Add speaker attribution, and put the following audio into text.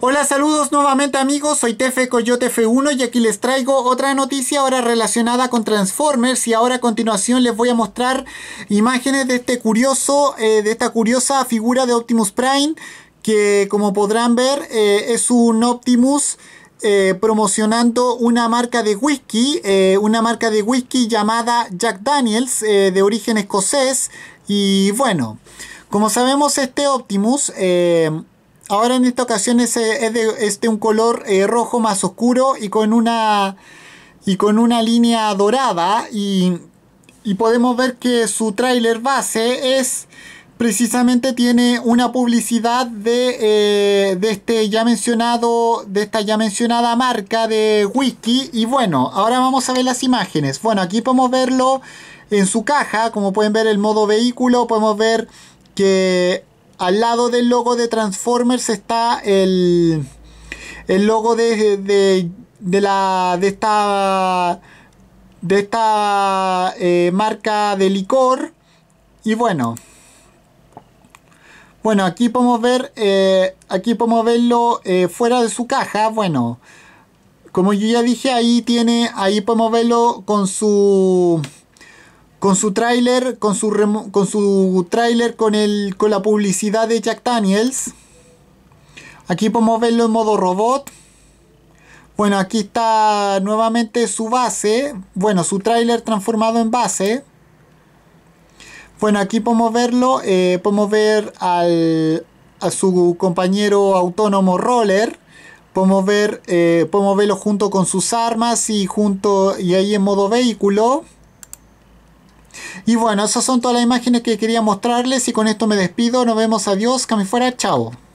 Speaker 1: Hola, saludos nuevamente amigos, soy Tefe Coyote F1 y aquí les traigo otra noticia ahora relacionada con Transformers y ahora a continuación les voy a mostrar imágenes de este curioso, eh, de esta curiosa figura de Optimus Prime que como podrán ver eh, es un Optimus eh, promocionando una marca de whisky, una marca de whisky llamada Jack Daniels de origen escocés y bueno, como sabemos este Optimus Ahora en esta ocasión es, eh, de, un color eh, rojo más oscuro y con una, y con una línea dorada y, y podemos ver que su tráiler base es precisamente tiene una publicidad de, eh, de, este ya mencionado de esta ya mencionada marca de whisky y bueno ahora vamos a ver las imágenes bueno aquí podemos verlo en su caja como pueden ver el modo vehículo podemos ver que al lado del logo de Transformers está el, logo de, la, de esta, de esta eh, marca de licor. Y bueno. Bueno, aquí podemos ver, eh, aquí podemos verlo eh, fuera de su caja. Bueno, como yo ya dije, ahí tiene, ahí podemos verlo con su con su tráiler, con su con su tráiler con el con la publicidad de Jack Daniels. Aquí podemos verlo en modo robot. Bueno, aquí está nuevamente su base, bueno, su tráiler transformado en base. Bueno, aquí podemos verlo, eh, podemos ver al, a su compañero autónomo Roller, podemos, ver, eh, podemos verlo junto con sus armas y junto y ahí en modo vehículo. Y bueno, esas son todas las imágenes que quería mostrarles y con esto me despido. Nos vemos, adiós, que fuera, chao.